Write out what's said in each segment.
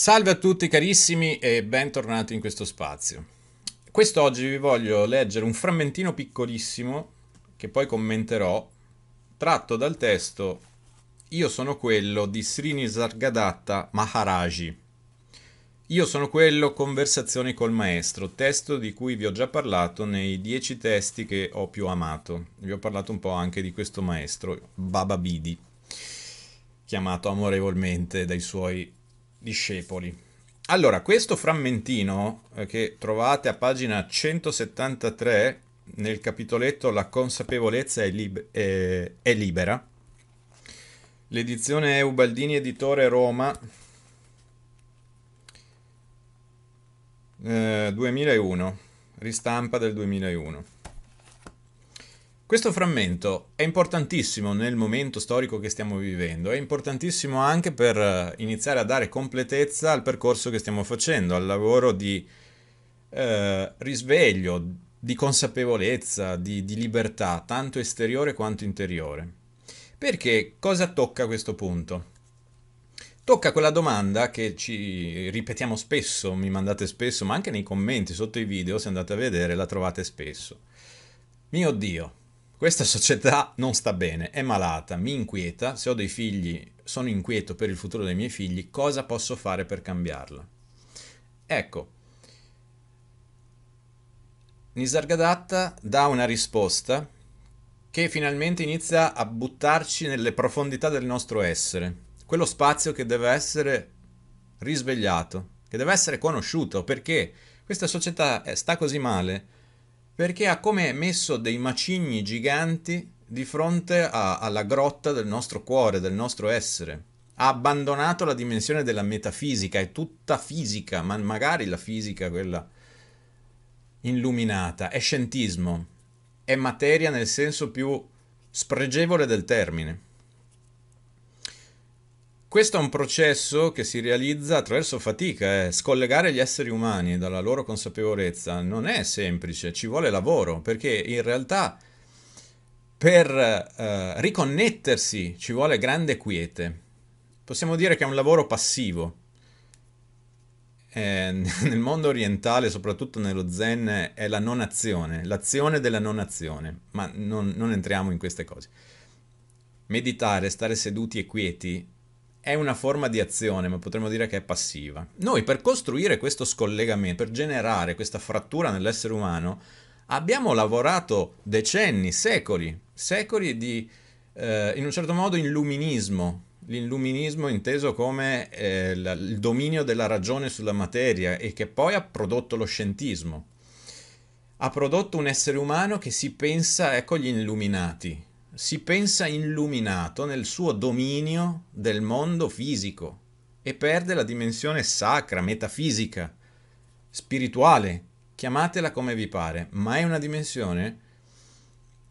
Salve a tutti carissimi e bentornati in questo spazio. Quest'oggi vi voglio leggere un frammentino piccolissimo che poi commenterò, tratto dal testo Io sono quello di Srinisargadatta Maharaji. Io sono quello Conversazioni col Maestro, testo di cui vi ho già parlato nei dieci testi che ho più amato. Vi ho parlato un po' anche di questo maestro, Baba Bidi, chiamato amorevolmente dai suoi discepoli. Allora, questo frammentino eh, che trovate a pagina 173 nel capitoletto La consapevolezza è, lib- è, è libera, l'edizione Eubaldini Editore Roma eh, 2001, ristampa del 2001. Questo frammento è importantissimo nel momento storico che stiamo vivendo, è importantissimo anche per eh, iniziare a dare completezza al percorso che stiamo facendo, al lavoro di eh, risveglio, di consapevolezza, di, di libertà, tanto esteriore quanto interiore. Perché cosa tocca a questo punto? tocca quella domanda che ci ripetiamo spesso, mi mandate spesso, ma anche nei commenti sotto i video, se andate a vedere, la trovate spesso. Mio Dio, questa società non sta bene, è malata, mi inquieta, se ho dei figli sono inquieto per il futuro dei miei figli, cosa posso fare per cambiarla? Ecco, Nisargadatta dà una risposta che finalmente inizia a buttarci nelle profondità del nostro essere, quello spazio che deve essere risvegliato, che deve essere conosciuto, perché questa società sta così male perché ha come messo dei macigni giganti di fronte a, alla grotta del nostro cuore, del nostro essere. Ha abbandonato la dimensione della metafisica, è tutta fisica, ma magari la fisica quella illuminata, è scientismo, è materia nel senso più spregevole del termine. Questo è un processo che si realizza attraverso fatica, eh. scollegare gli esseri umani dalla loro consapevolezza non è semplice, ci vuole lavoro, perché in realtà per eh, riconnettersi ci vuole grande quiete. Possiamo dire che è un lavoro passivo. Eh, nel mondo orientale, soprattutto nello zen, è la non azione, l'azione della non azione, ma non, non entriamo in queste cose. Meditare, stare seduti e quieti è una forma di azione, ma potremmo dire che è passiva. Noi per costruire questo scollegamento, per generare questa frattura nell'essere umano, abbiamo lavorato decenni, secoli, secoli di, eh, in un certo modo, illuminismo. L'illuminismo inteso come eh, il dominio della ragione sulla materia e che poi ha prodotto lo scientismo. Ha prodotto un essere umano che si pensa, ecco, gli illuminati, si pensa illuminato nel suo dominio del mondo fisico e perde la dimensione sacra, metafisica, spirituale, chiamatela come vi pare, ma è una dimensione,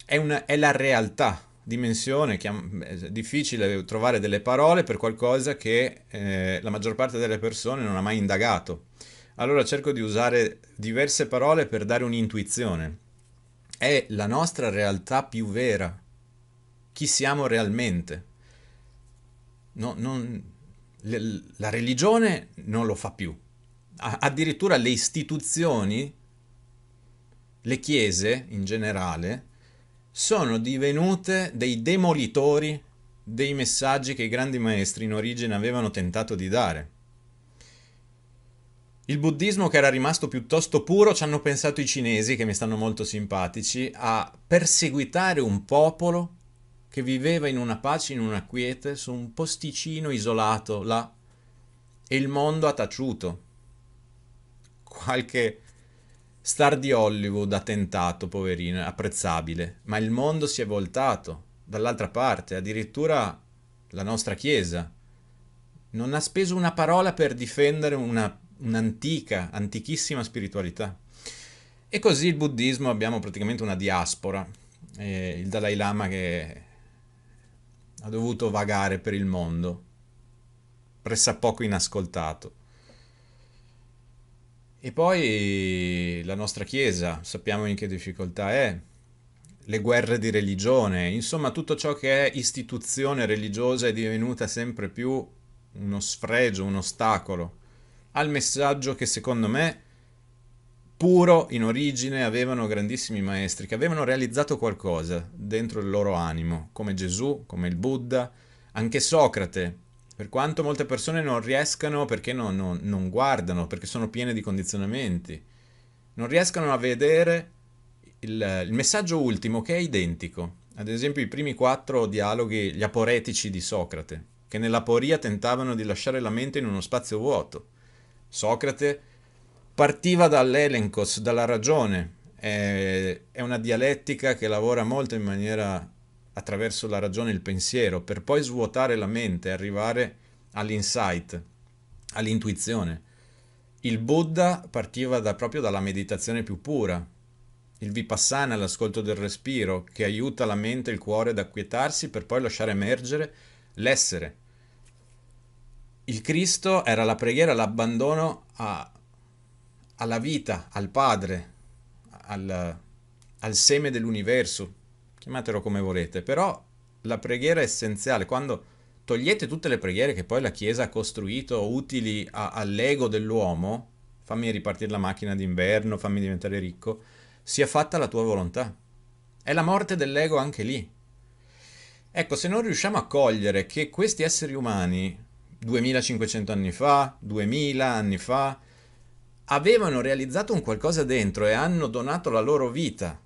è, una, è la realtà, dimensione, chiam- è difficile trovare delle parole per qualcosa che eh, la maggior parte delle persone non ha mai indagato. Allora cerco di usare diverse parole per dare un'intuizione. È la nostra realtà più vera chi siamo realmente. No, non, la religione non lo fa più. Addirittura le istituzioni, le chiese in generale, sono divenute dei demolitori dei messaggi che i grandi maestri in origine avevano tentato di dare. Il buddismo, che era rimasto piuttosto puro, ci hanno pensato i cinesi, che mi stanno molto simpatici, a perseguitare un popolo che viveva in una pace, in una quiete, su un posticino isolato là, e il mondo ha taciuto. Qualche star di Hollywood ha tentato, poverino, apprezzabile, ma il mondo si è voltato dall'altra parte, addirittura la nostra Chiesa. Non ha speso una parola per difendere una, un'antica, antichissima spiritualità. E così il buddismo abbiamo praticamente una diaspora. Eh, il Dalai Lama che ha dovuto vagare per il mondo, pressappoco inascoltato. E poi la nostra Chiesa, sappiamo in che difficoltà è, le guerre di religione, insomma tutto ciò che è istituzione religiosa è divenuta sempre più uno sfregio, un ostacolo al messaggio che secondo me puro in origine avevano grandissimi maestri che avevano realizzato qualcosa dentro il loro animo, come Gesù, come il Buddha, anche Socrate, per quanto molte persone non riescano perché non, non, non guardano, perché sono piene di condizionamenti, non riescano a vedere il, il messaggio ultimo che è identico. Ad esempio i primi quattro dialoghi, gli aporetici di Socrate, che nell'aporia tentavano di lasciare la mente in uno spazio vuoto. Socrate partiva dall'elencos, dalla ragione. È, una dialettica che lavora molto in maniera attraverso la ragione e il pensiero, per poi svuotare la mente, arrivare all'insight, all'intuizione. Il Buddha partiva da, proprio dalla meditazione più pura, il vipassana l'ascolto del respiro che aiuta la mente e il cuore ad acquietarsi per poi lasciare emergere l'essere. Il Cristo era la preghiera, l'abbandono a, alla vita, al Padre, al, al seme dell'universo, chiamatelo come volete, però la preghiera è essenziale. Quando togliete tutte le preghiere che poi la Chiesa ha costruito utili a, all'ego dell'uomo, fammi ripartire la macchina d'inverno, fammi diventare ricco, sia fatta la tua volontà. È la morte dell'ego anche lì. Ecco, se non riusciamo a cogliere che questi esseri umani, 2500 anni fa, 2000 anni fa, avevano realizzato un qualcosa dentro e hanno donato la loro vita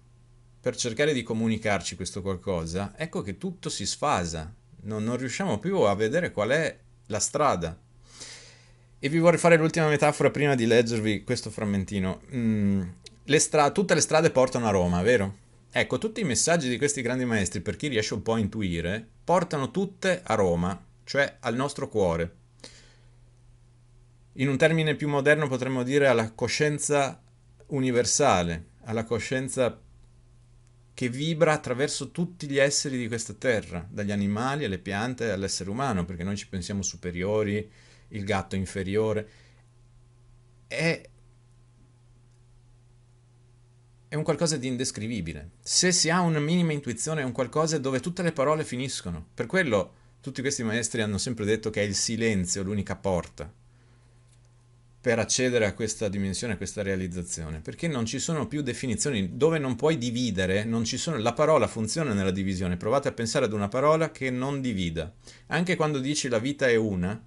per cercare di comunicarci questo qualcosa, ecco che tutto si sfasa, non, non riusciamo più a vedere qual è la strada. E vi vorrei fare l'ultima metafora prima di leggervi questo frammentino. Mm, le stra- tutte le strade portano a Roma, vero? Ecco, tutti i messaggi di questi grandi maestri, per chi riesce un po' a intuire, portano tutte a Roma, cioè al nostro cuore. In un termine più moderno potremmo dire alla coscienza universale, alla coscienza che vibra attraverso tutti gli esseri di questa terra, dagli animali alle piante all'essere umano, perché noi ci pensiamo superiori, il gatto inferiore. È, è un qualcosa di indescrivibile. Se si ha una minima intuizione è un qualcosa dove tutte le parole finiscono. Per quello tutti questi maestri hanno sempre detto che è il silenzio l'unica porta per accedere a questa dimensione, a questa realizzazione, perché non ci sono più definizioni dove non puoi dividere, non sono, la parola funziona nella divisione, provate a pensare ad una parola che non divida. Anche quando dici la vita è una,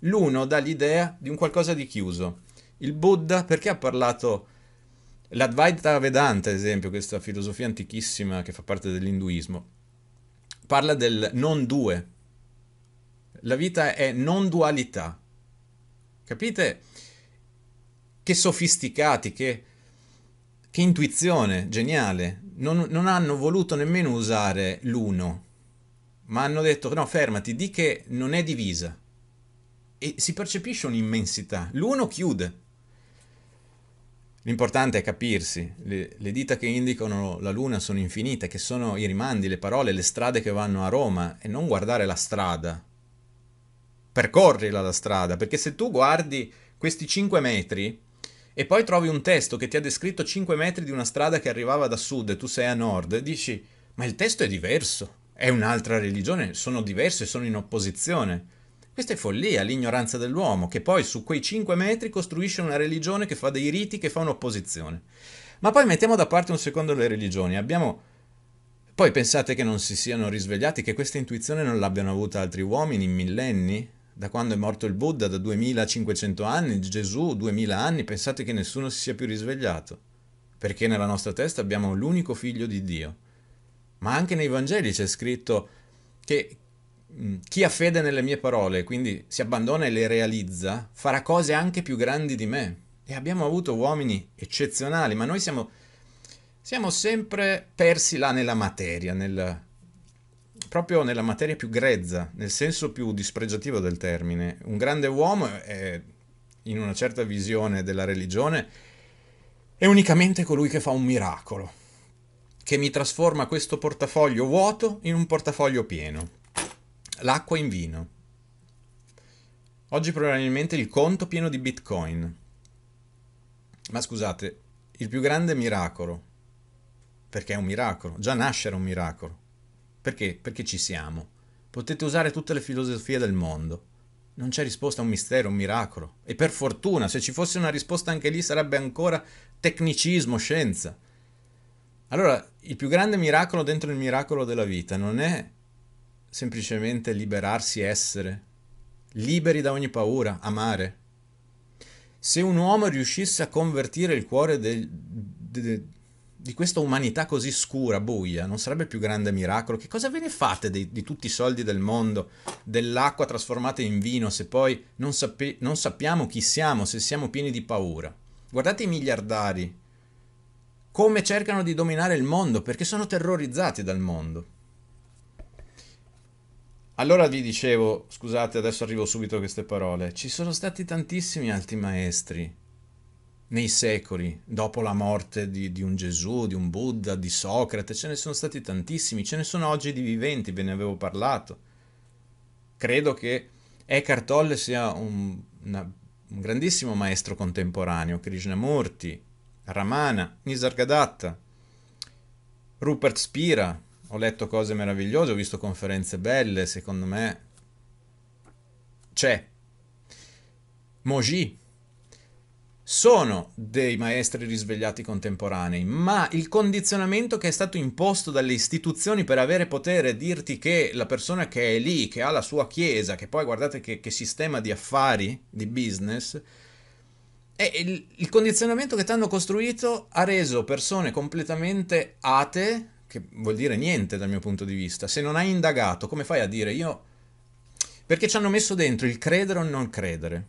l'uno dà l'idea di un qualcosa di chiuso. Il Buddha perché ha parlato l'Advaita Vedanta, ad esempio, questa filosofia antichissima che fa parte dell'induismo, parla del non due. La vita è non dualità. Capite? che sofisticati, che, che intuizione, geniale. Non, non, hanno voluto nemmeno usare l'uno, ma hanno detto no, fermati, di che non è divisa. E si percepisce un'immensità. L'uno chiude. L'importante è capirsi. Le, le dita che indicano la luna sono infinite, che sono i rimandi, le parole, le strade che vanno a Roma, e non guardare la strada. Percorrila la strada, perché se tu guardi questi 5 metri, e poi trovi un testo che ti ha descritto 5 metri di una strada che arrivava da sud e tu sei a nord, e dici, ma il testo è diverso, è un'altra religione, sono diverse, sono in opposizione. Questa è follia, l'ignoranza dell'uomo, che poi su quei 5 metri costruisce una religione che fa dei riti, che fa un'opposizione. Ma poi mettiamo da parte un secondo le religioni, abbiamo... Poi pensate che non si siano risvegliati, che questa intuizione non l'abbiano avuta altri uomini in millenni? da quando è morto il Buddha, da 2500 anni, Gesù 2000 anni, pensate che nessuno si sia più risvegliato, perché nella nostra testa abbiamo l'unico figlio di Dio. Ma anche nei Vangeli c'è scritto che mm, chi ha fede nelle mie parole, quindi si abbandona e le realizza, farà cose anche più grandi di me. E abbiamo avuto uomini eccezionali, ma noi siamo, siamo sempre persi là nella materia, nel, proprio nella materia più grezza, nel senso più dispregiativo del termine. Un grande uomo, è, in una certa visione della religione, è unicamente colui che fa un miracolo, che mi trasforma questo portafoglio vuoto in un portafoglio pieno, l'acqua in vino. Oggi probabilmente il conto pieno di bitcoin. Ma scusate, il più grande miracolo, perché è un miracolo, già nascere è un miracolo, perché? Perché ci siamo. Potete usare tutte le filosofie del mondo. Non c'è risposta a un mistero, a un miracolo. E per fortuna, se ci fosse una risposta anche lì sarebbe ancora tecnicismo, scienza. Allora, il più grande miracolo dentro il miracolo della vita non è semplicemente liberarsi, essere, liberi da ogni paura, amare. Se un uomo riuscisse a convertire il cuore del, de, di questa umanità così scura, buia, non sarebbe più grande miracolo? Che cosa ve ne fate di, di tutti i soldi del mondo, dell'acqua trasformata in vino, se poi non, sape- non sappiamo chi siamo, se siamo pieni di paura? Guardate i miliardari, come cercano di dominare il mondo, perché sono terrorizzati dal mondo. Allora vi dicevo, scusate, adesso arrivo subito a queste parole, ci sono stati tantissimi alti maestri nei secoli, dopo la morte di, di, un Gesù, di un Buddha, di Socrate, ce ne sono stati tantissimi, ce ne sono oggi di viventi, ve ne avevo parlato. Credo che Eckhart Tolle sia un, una, un grandissimo maestro contemporaneo, Krishnamurti, Ramana, Nisargadatta, Rupert Spira, ho letto cose meravigliose, ho visto conferenze belle, secondo me c'è. Moji, sono dei maestri risvegliati contemporanei, ma il condizionamento che è stato imposto dalle istituzioni per avere potere dirti che la persona che è lì, che ha la sua chiesa, che poi guardate che, che sistema di affari, di business, il, il, condizionamento che ti hanno costruito ha reso persone completamente atee, che vuol dire niente dal mio punto di vista. Se non hai indagato, come fai a dire io... Perché ci hanno messo dentro il credere o il non credere.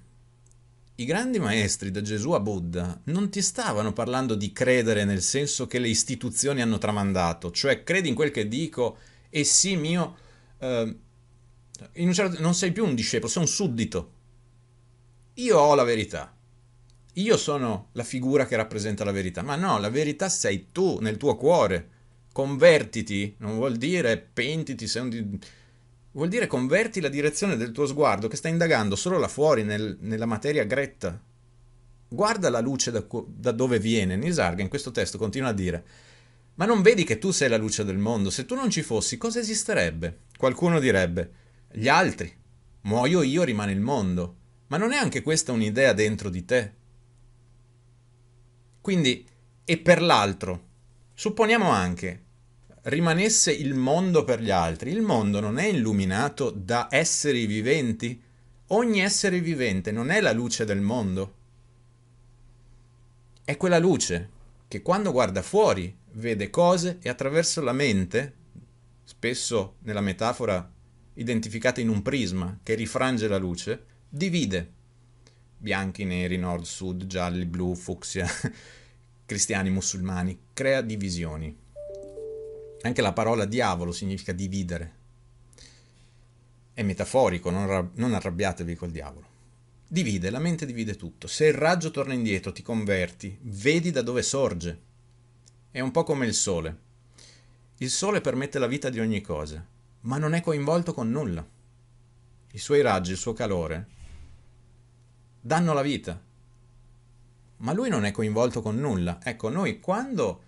I grandi maestri, da Gesù a Buddha, non ti stavano parlando di credere nel senso che le istituzioni hanno tramandato, cioè credi in quel che dico e sì mio, eh, certo, non sei più un discepolo, sei un suddito. Io ho la verità, io sono la figura che rappresenta la verità, ma no, la verità sei tu nel tuo cuore. Convertiti, non vuol dire pentiti, sei un Vuol dire converti la direzione del tuo sguardo che sta indagando solo là fuori, nel, nella materia gretta. Guarda la luce da, da dove viene. Nisarga in questo testo continua a dire ma non vedi che tu sei la luce del mondo? Se tu non ci fossi, cosa esisterebbe? Qualcuno direbbe, gli altri. Muoio io, rimane il mondo. Ma non è anche questa un'idea dentro di te? Quindi, e per l'altro. Supponiamo anche rimanesse il mondo per gli altri, il mondo non è illuminato da esseri viventi? Ogni essere vivente non è la luce del mondo. È quella luce che quando guarda fuori vede cose e attraverso la mente, spesso nella metafora identificata in un prisma che rifrange la luce, divide bianchi, neri, nord, sud, gialli, blu, fucsia, cristiani, musulmani, crea divisioni. Anche la parola diavolo significa dividere. È metaforico, non, arrabbiatevi col diavolo. Divide, la mente divide tutto. Se il raggio torna indietro, ti converti, vedi da dove sorge. È un po' come il sole. Il sole permette la vita di ogni cosa, ma non è coinvolto con nulla. I suoi raggi, il suo calore, danno la vita, ma lui non è coinvolto con nulla. Ecco, noi quando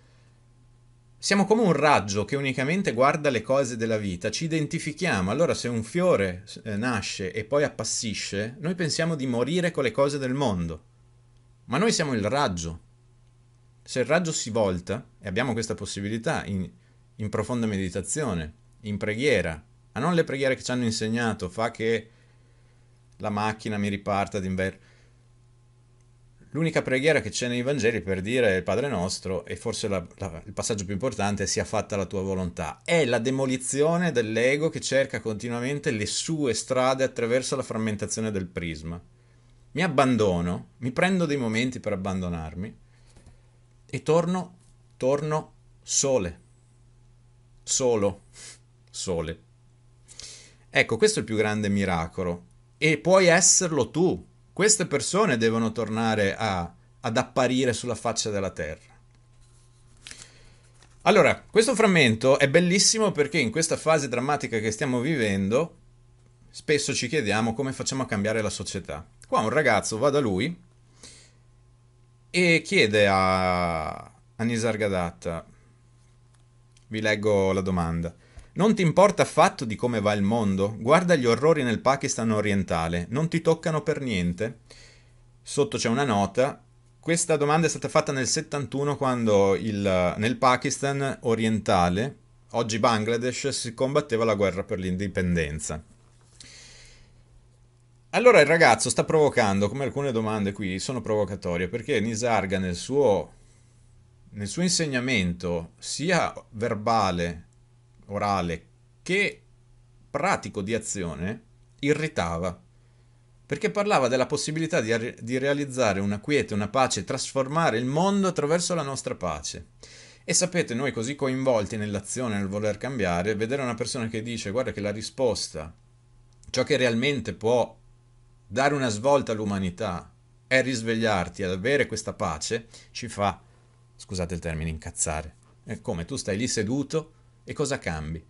siamo come un raggio che unicamente guarda le cose della vita, ci identifichiamo, allora se un fiore eh, nasce e poi appassisce, noi pensiamo di morire con le cose del mondo, ma noi siamo il raggio. Se il raggio si volta, e abbiamo questa possibilità in, in profonda meditazione, in preghiera, ma non le preghiere che ci hanno insegnato, fa che la macchina mi riparta d'inverno, L'unica preghiera che c'è nei Vangeli per dire il Padre nostro, e forse la, la, il passaggio più importante, sia fatta la tua volontà, è la demolizione dell'ego che cerca continuamente le sue strade attraverso la frammentazione del prisma. Mi abbandono, mi prendo dei momenti per abbandonarmi e torno, torno sole, solo, sole. Ecco, questo è il più grande miracolo e puoi esserlo tu queste persone devono tornare a, ad apparire sulla faccia della terra. Allora, questo frammento è bellissimo perché in questa fase drammatica che stiamo vivendo, spesso ci chiediamo come facciamo a cambiare la società. Qua un ragazzo va da lui e chiede a, a Nisargadatta, vi leggo la domanda, non ti importa affatto di come va il mondo? Guarda gli orrori nel Pakistan orientale, non ti toccano per niente? Sotto c'è una nota. Questa domanda è stata fatta nel 71 quando il, nel Pakistan orientale, oggi Bangladesh, si combatteva la guerra per l'indipendenza. Allora il ragazzo sta provocando, come alcune domande qui sono provocatorie, perché Nisarga nel suo, nel suo insegnamento, sia verbale orale che pratico di azione irritava, perché parlava della possibilità di, di realizzare una quiete, una pace, trasformare il mondo attraverso la nostra pace. E sapete, noi così coinvolti nell'azione, nel voler cambiare, vedere una persona che dice guarda che la risposta, ciò che realmente può dare una svolta all'umanità è risvegliarti ad avere questa pace, ci fa, scusate il termine, incazzare. È come tu stai lì seduto e cosa cambi?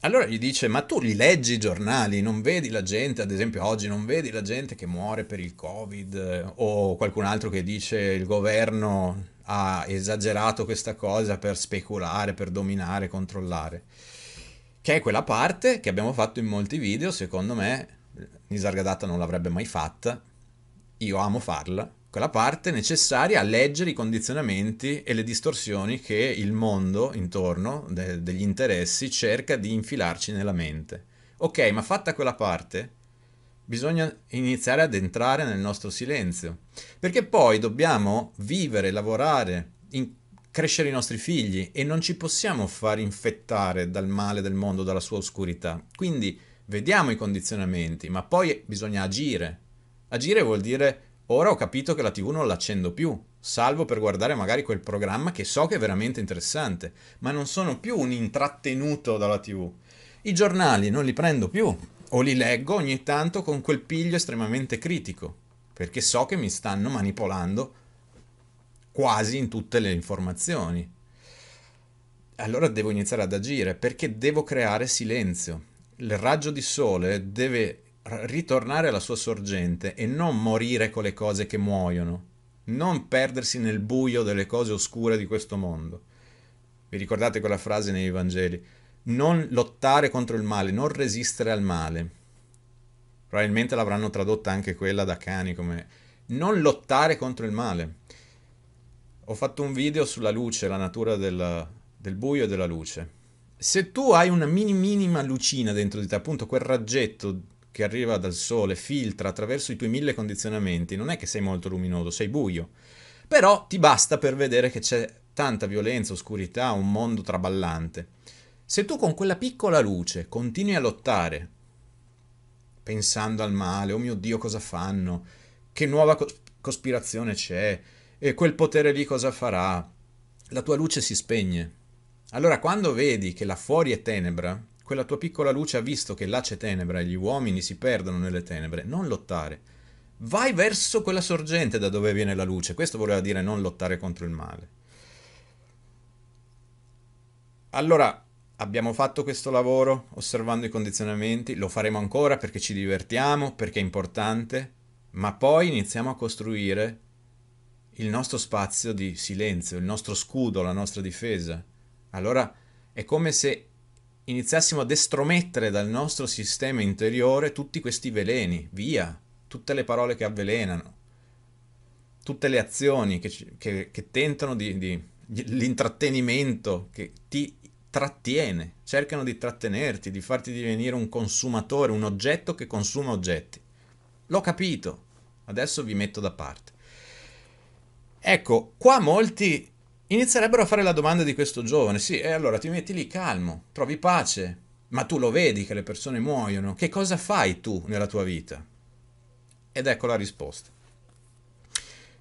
Allora gli dice, ma tu li leggi i giornali, non vedi la gente, ad esempio oggi, non vedi la gente che muore per il Covid eh, o qualcun altro che dice il governo ha esagerato questa cosa per speculare, per dominare, controllare. Che è quella parte che abbiamo fatto in molti video, secondo me eh, Nisargadatta non l'avrebbe mai fatta, io amo farla, quella parte necessaria a leggere i condizionamenti e le distorsioni che il mondo intorno de- degli interessi cerca di infilarci nella mente. Ok, ma fatta quella parte, bisogna iniziare ad entrare nel nostro silenzio, perché poi dobbiamo vivere, lavorare, in- crescere i nostri figli e non ci possiamo far infettare dal male del mondo, dalla sua oscurità. Quindi vediamo i condizionamenti, ma poi bisogna agire. Agire vuol dire Ora ho capito che la TV non l'accendo più, salvo per guardare magari quel programma che so che è veramente interessante, ma non sono più un intrattenuto dalla TV. I giornali non li prendo più, o li leggo ogni tanto con quel piglio estremamente critico, perché so che mi stanno manipolando quasi in tutte le informazioni. Allora devo iniziare ad agire, perché devo creare silenzio. Il raggio di sole deve ritornare alla sua sorgente e non morire con le cose che muoiono, non perdersi nel buio delle cose oscure di questo mondo. Vi ricordate quella frase nei Vangeli? Non lottare contro il male, non resistere al male. Probabilmente l'avranno tradotta anche quella da cani come non lottare contro il male. Ho fatto un video sulla luce, la natura del, del buio e della luce. Se tu hai una mini minima lucina dentro di te, appunto quel raggetto che arriva dal sole filtra attraverso i tuoi mille condizionamenti, non è che sei molto luminoso, sei buio. Però ti basta per vedere che c'è tanta violenza, oscurità, un mondo traballante. Se tu con quella piccola luce continui a lottare, pensando al male, oh mio Dio cosa fanno, che nuova cospirazione c'è, e quel potere lì cosa farà, la tua luce si spegne. Allora quando vedi che là fuori è tenebra, quella tua piccola luce ha visto che là c'è tenebra e gli uomini si perdono nelle tenebre. Non lottare. Vai verso quella sorgente da dove viene la luce. Questo voleva dire non lottare contro il male. Allora, abbiamo fatto questo lavoro osservando i condizionamenti, lo faremo ancora perché ci divertiamo, perché è importante, ma poi iniziamo a costruire il nostro spazio di silenzio, il nostro scudo, la nostra difesa. Allora è come se iniziassimo a destromettere dal nostro sistema interiore tutti questi veleni, via, tutte le parole che avvelenano, tutte le azioni che, che, che tentano di, di, l'intrattenimento, che ti trattiene, cercano di trattenerti, di farti divenire un consumatore, un oggetto che consuma oggetti. L'ho capito, adesso vi metto da parte. Ecco, qua molti inizierebbero a fare la domanda di questo giovane, sì, e allora ti metti lì calmo, trovi pace, ma tu lo vedi che le persone muoiono, che cosa fai tu nella tua vita? Ed ecco la risposta.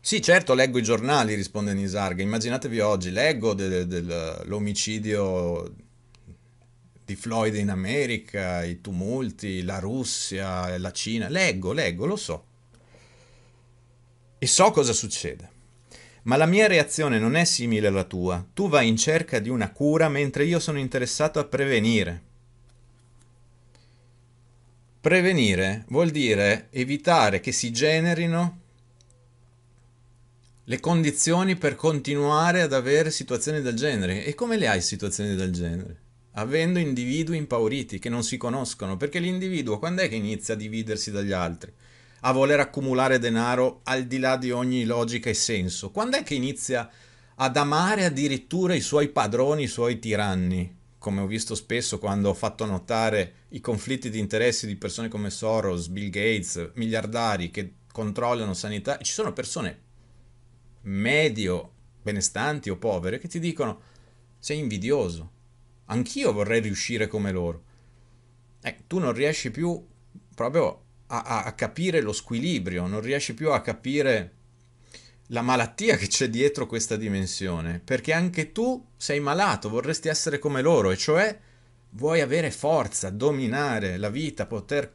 Sì, certo, leggo i giornali, risponde Nisarga. Immaginatevi oggi, leggo dell'omicidio de, de, di Floyd in America, i tumulti, la Russia, la Cina. Leggo, leggo, lo so. E so cosa succede. Ma la mia reazione non è simile alla tua. Tu vai in cerca di una cura mentre io sono interessato a prevenire. Prevenire vuol dire evitare che si generino le condizioni per continuare ad avere situazioni del genere. E come le hai situazioni del genere? Avendo individui impauriti che non si conoscono, perché l'individuo quando è che inizia a dividersi dagli altri? a voler accumulare denaro al di là di ogni logica e senso? Quando è che inizia ad amare addirittura i suoi padroni, i suoi tiranni? Come ho visto spesso quando ho fatto notare i conflitti di interessi di persone come Soros, Bill Gates, miliardari che controllano sanità, ci sono persone medio benestanti o povere che ti dicono sei invidioso, anch'io vorrei riuscire come loro. Eh, tu non riesci più proprio a, a capire lo squilibrio, non riesci più a capire la malattia che c'è dietro questa dimensione, perché anche tu sei malato, vorresti essere come loro, e cioè vuoi avere forza, dominare la vita, poter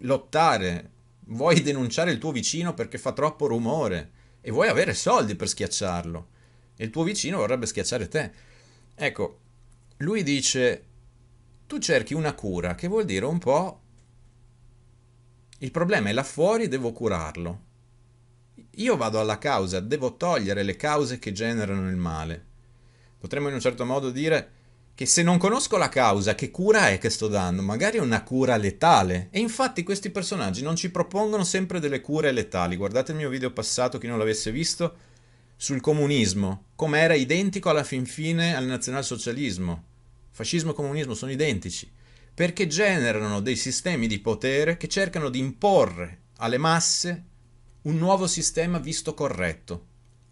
lottare, vuoi denunciare il tuo vicino perché fa troppo rumore e vuoi avere soldi per schiacciarlo e il tuo vicino vorrebbe schiacciare te. Ecco, lui dice, tu cerchi una cura, che vuol dire un po' Il problema è là fuori, devo curarlo. Io vado alla causa, devo togliere le cause che generano il male. Potremmo in un certo modo dire che se non conosco la causa, che cura è che sto dando? Magari è una cura letale. E infatti questi personaggi non ci propongono sempre delle cure letali. Guardate il mio video passato, chi non l'avesse visto, sul comunismo, come era identico alla fin fine al nazionalsocialismo. Fascismo e comunismo sono identici perché generano dei sistemi di potere che cercano di imporre alle masse un nuovo sistema visto corretto.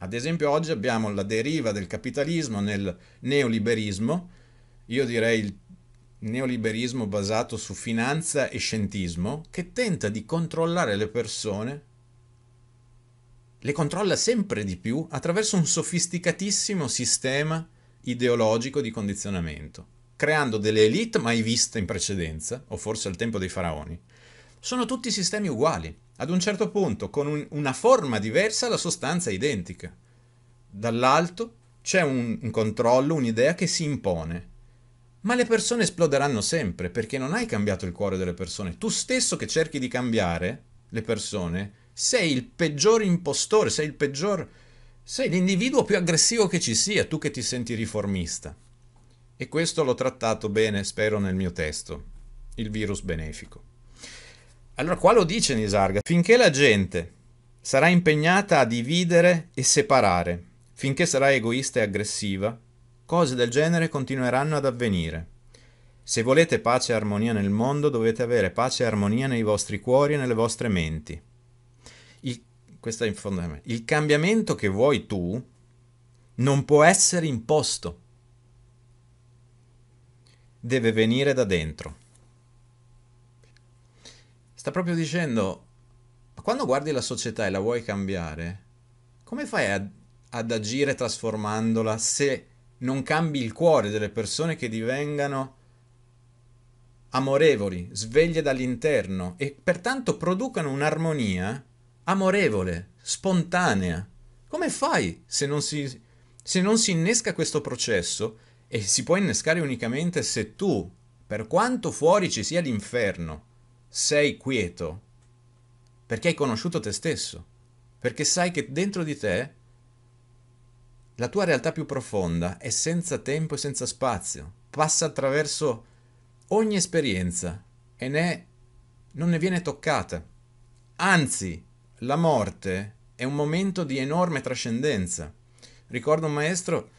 Ad esempio oggi abbiamo la deriva del capitalismo nel neoliberismo, io direi il neoliberismo basato su finanza e scientismo, che tenta di controllare le persone, le controlla sempre di più attraverso un sofisticatissimo sistema ideologico di condizionamento creando delle elite mai viste in precedenza, o forse al tempo dei faraoni, sono tutti sistemi uguali. Ad un certo punto, con un, una forma diversa, la sostanza è identica. Dall'alto c'è un, un controllo, un'idea che si impone. Ma le persone esploderanno sempre perché non hai cambiato il cuore delle persone. Tu stesso che cerchi di cambiare le persone, sei il peggior impostore, sei il peggior... sei l'individuo più aggressivo che ci sia, tu che ti senti riformista. E questo l'ho trattato bene, spero, nel mio testo, il virus benefico. Allora qua lo dice Nisarga, finché la gente sarà impegnata a dividere e separare, finché sarà egoista e aggressiva, cose del genere continueranno ad avvenire. Se volete pace e armonia nel mondo, dovete avere pace e armonia nei vostri cuori e nelle vostre menti. Il, questo è in fondo il cambiamento che vuoi tu non può essere imposto deve venire da dentro. Sta proprio dicendo, ma quando guardi la società e la vuoi cambiare, come fai ad, ad agire trasformandola se non cambi il cuore delle persone che divengano amorevoli, sveglie dall'interno e pertanto producano un'armonia amorevole, spontanea. Come fai se non si, se non si innesca questo processo e si può innescare unicamente se tu, per quanto fuori ci sia l'inferno, sei quieto, perché hai conosciuto te stesso, perché sai che dentro di te la tua realtà più profonda è senza tempo e senza spazio, passa attraverso ogni esperienza e ne, non ne viene toccata. Anzi, la morte è un momento di enorme trascendenza. Ricordo un maestro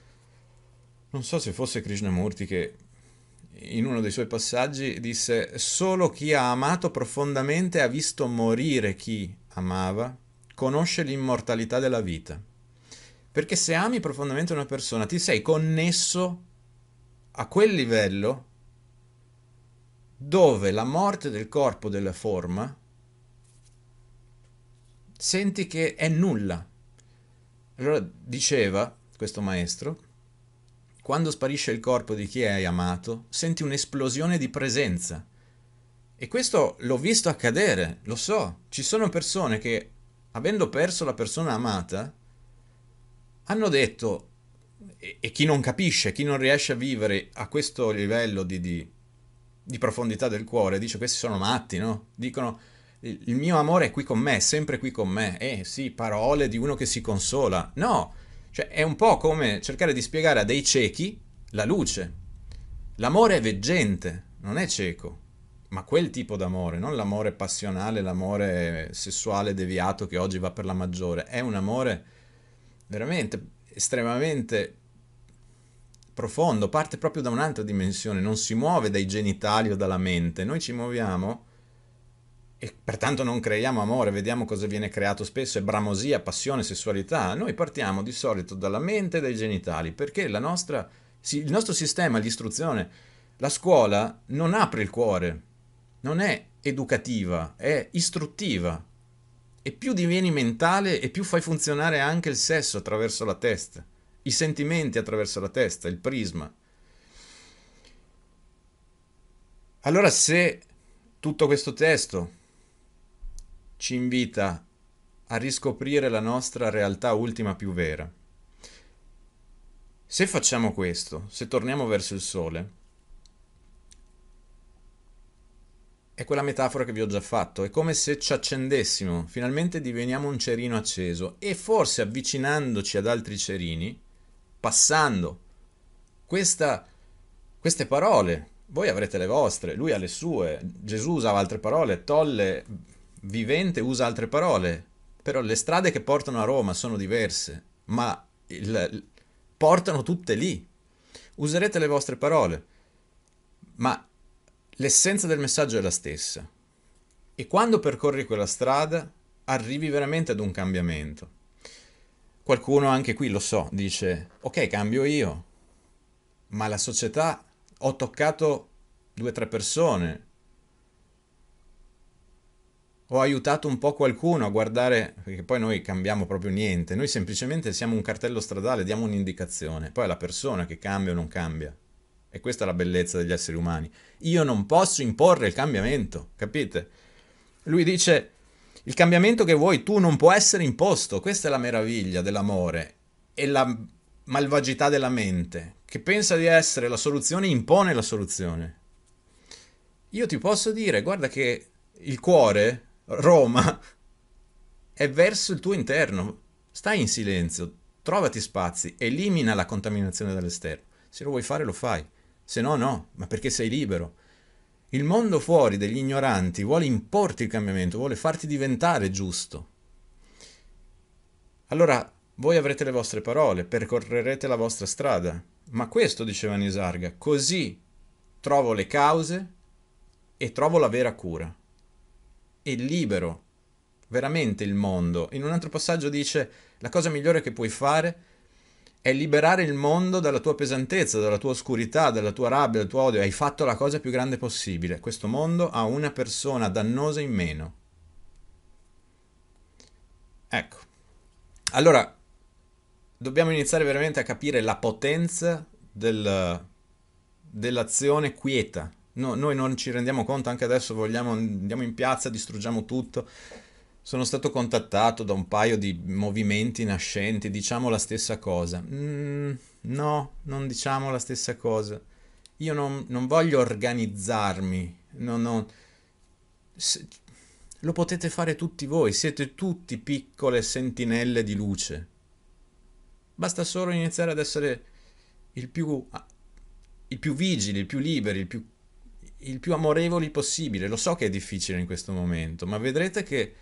non so se fosse Krishnamurti che in uno dei suoi passaggi disse solo chi ha amato profondamente ha visto morire chi amava, conosce l'immortalità della vita. Perché se ami profondamente una persona ti sei connesso a quel livello dove la morte del corpo, della forma, senti che è nulla. Allora diceva questo maestro quando sparisce il corpo di chi hai amato, senti un'esplosione di presenza. E questo l'ho visto accadere, lo so. Ci sono persone che, avendo perso la persona amata, hanno detto, e, e chi non capisce, chi non riesce a vivere a questo livello di, di, di profondità del cuore, dice questi sono matti, no? Dicono, il mio amore è qui con me, è sempre qui con me. Eh sì, parole di uno che si consola. No! Cioè è un po' come cercare di spiegare a dei ciechi la luce. L'amore è veggente, non è cieco, ma quel tipo d'amore, non l'amore passionale, l'amore sessuale deviato che oggi va per la maggiore, è un amore veramente estremamente profondo, parte proprio da un'altra dimensione, non si muove dai genitali o dalla mente, noi ci muoviamo e pertanto non creiamo amore, vediamo cosa viene creato spesso, è bramosia, passione, sessualità. Noi partiamo di solito dalla mente e dai genitali, perché la nostra, il nostro sistema di istruzione, la scuola non apre il cuore, non è educativa, è istruttiva. E più divieni mentale e più fai funzionare anche il sesso attraverso la testa, i sentimenti attraverso la testa, il prisma. Allora se tutto questo testo ci invita a riscoprire la nostra realtà ultima più vera. Se facciamo questo, se torniamo verso il sole, è quella metafora che vi ho già fatto, è come se ci accendessimo, finalmente diveniamo un cerino acceso e forse avvicinandoci ad altri cerini, passando questa, queste parole, voi avrete le vostre, lui ha le sue, Gesù usava altre parole, tolle, vivente usa altre parole, però le strade che portano a Roma sono diverse, ma il, portano tutte lì. Userete le vostre parole, ma l'essenza del messaggio è la stessa. E quando percorri quella strada, arrivi veramente ad un cambiamento. Qualcuno anche qui lo so, dice, ok, cambio io, ma la società, ho toccato due o tre persone, ho aiutato un po' qualcuno a guardare, perché poi noi cambiamo proprio niente, noi semplicemente siamo un cartello stradale, diamo un'indicazione, poi è la persona che cambia o non cambia. E questa è la bellezza degli esseri umani. Io non posso imporre il cambiamento, capite? Lui dice, il cambiamento che vuoi tu non può essere imposto, questa è la meraviglia dell'amore e la malvagità della mente, che pensa di essere la soluzione impone la soluzione. Io ti posso dire, guarda che il cuore Roma è verso il tuo interno. Stai in silenzio, trovati spazi, elimina la contaminazione dall'esterno. Se lo vuoi fare lo fai, se no no, ma perché sei libero. Il mondo fuori degli ignoranti vuole importi il cambiamento, vuole farti diventare giusto. Allora voi avrete le vostre parole, percorrerete la vostra strada. Ma questo diceva Nisarga, così trovo le cause e trovo la vera cura e libero veramente il mondo. In un altro passaggio dice la cosa migliore che puoi fare è liberare il mondo dalla tua pesantezza, dalla tua oscurità, dalla tua rabbia, dal tuo odio. Hai fatto la cosa più grande possibile. Questo mondo ha una persona dannosa in meno. Ecco. Allora, dobbiamo iniziare veramente a capire la potenza del, dell'azione quieta, no, noi non ci rendiamo conto, anche adesso vogliamo, andiamo in piazza, distruggiamo tutto. Sono stato contattato da un paio di movimenti nascenti, diciamo la stessa cosa. Mm, no, non diciamo la stessa cosa. Io non, non voglio organizzarmi, non, non, se, lo potete fare tutti voi, siete tutti piccole sentinelle di luce. Basta solo iniziare ad essere il più, il più vigili, il più liberi, il più il più amorevoli possibile. Lo so che è difficile in questo momento, ma vedrete che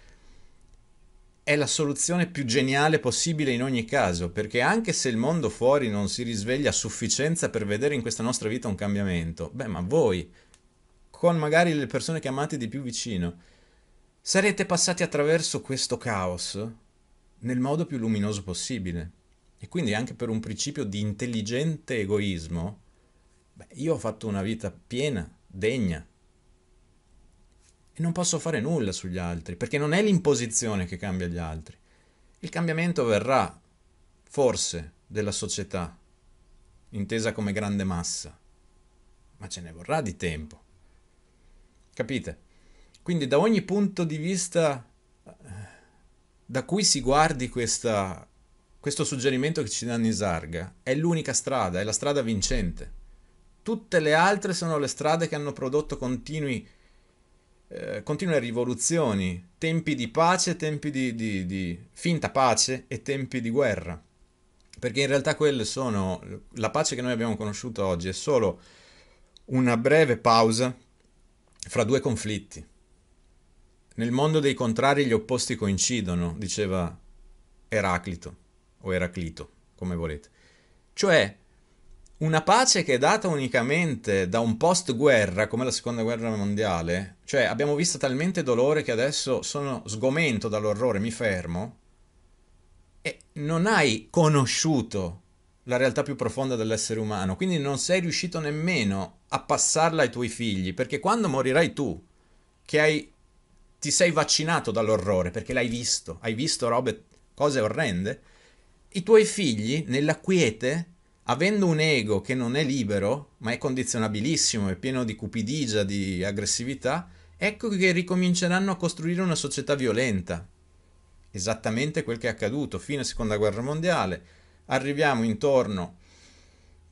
è la soluzione più geniale possibile in ogni caso, perché anche se il mondo fuori non si risveglia a sufficienza per vedere in questa nostra vita un cambiamento, beh, ma voi, con magari le persone che amate di più vicino, sarete passati attraverso questo caos nel modo più luminoso possibile. E quindi anche per un principio di intelligente egoismo, beh, io ho fatto una vita piena degna. E non posso fare nulla sugli altri, perché non è l'imposizione che cambia gli altri. Il cambiamento verrà, forse, della società, intesa come grande massa, ma ce ne vorrà di tempo. Capite? Quindi da ogni punto di vista eh, da cui si guardi questa, questo suggerimento che ci danno in Sarga, è l'unica strada, è la strada vincente. Tutte le altre sono le strade che hanno prodotto continui, eh, continue rivoluzioni, tempi di pace, tempi di, di, di finta pace e tempi di guerra. Perché in realtà quelle sono... La pace che noi abbiamo conosciuto oggi è solo una breve pausa fra due conflitti. Nel mondo dei contrari gli opposti coincidono, diceva Eraclito o Eraclito, come volete. Cioè, una pace che è data unicamente da un post-guerra come la seconda guerra mondiale, cioè abbiamo visto talmente dolore che adesso sono sgomento dall'orrore, mi fermo, e non hai conosciuto la realtà più profonda dell'essere umano, quindi non sei riuscito nemmeno a passarla ai tuoi figli, perché quando morirai tu, che hai, ti sei vaccinato dall'orrore, perché l'hai visto, hai visto robe, cose orrende, i tuoi figli nella quiete avendo un ego che non è libero, ma è condizionabilissimo, è pieno di cupidigia, di aggressività, ecco che ricominceranno a costruire una società violenta. Esattamente quel che è accaduto fine seconda guerra mondiale. Arriviamo intorno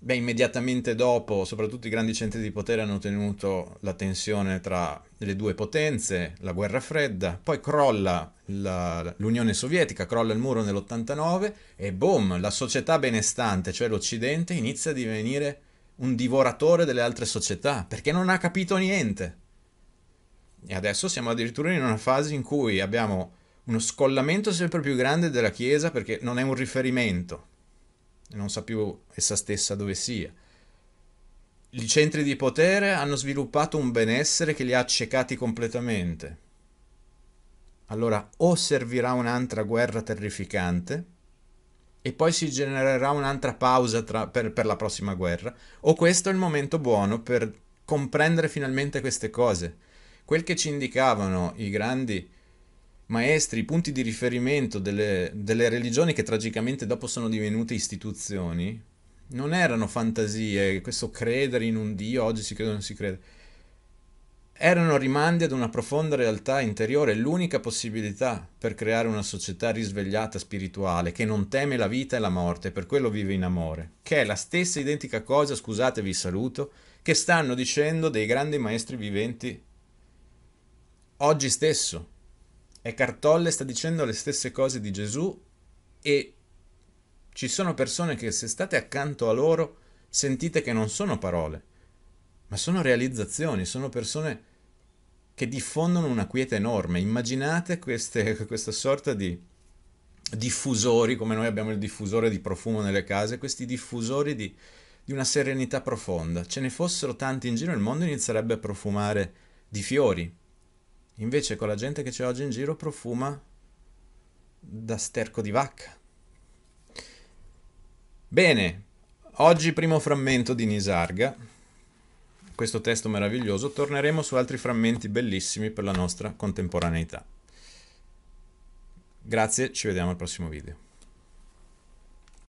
beh, immediatamente dopo, soprattutto i grandi centri di potere hanno tenuto la tensione tra le due potenze, la guerra fredda, poi crolla la, l'Unione Sovietica, crolla il muro nell'89 e boom, la società benestante, cioè l'Occidente, inizia a divenire un divoratore delle altre società, perché non ha capito niente. E adesso siamo addirittura in una fase in cui abbiamo uno scollamento sempre più grande della Chiesa perché non è un riferimento, e non sa più essa stessa dove sia. I centri di potere hanno sviluppato un benessere che li ha accecati completamente. Allora o servirà un'altra guerra terrificante e poi si genererà un'altra pausa tra, per, per la prossima guerra, o questo è il momento buono per comprendere finalmente queste cose. Quel che ci indicavano i grandi maestri, i punti di riferimento delle, delle religioni che tragicamente dopo sono divenute istituzioni, non erano fantasie, questo credere in un Dio, oggi si crede o non si crede, erano rimandi ad una profonda realtà interiore, l'unica possibilità per creare una società risvegliata spirituale che non teme la vita e la morte, per quello vive in amore, che è la stessa identica cosa, scusatevi saluto, che stanno dicendo dei grandi maestri viventi oggi stesso è cartolle, sta dicendo le stesse cose di Gesù e ci sono persone che se state accanto a loro sentite che non sono parole, ma sono realizzazioni, sono persone che diffondono una quiete enorme. Immaginate queste, questa sorta di diffusori, come noi abbiamo il diffusore di profumo nelle case, questi diffusori di, di una serenità profonda. Ce ne fossero tanti in giro, il mondo inizierebbe a profumare di fiori, Invece con la gente che c'è oggi in giro profuma da sterco di vacca. Bene, oggi primo frammento di Nisarga, questo testo meraviglioso, torneremo su altri frammenti bellissimi per la nostra contemporaneità. Grazie, ci vediamo al prossimo video.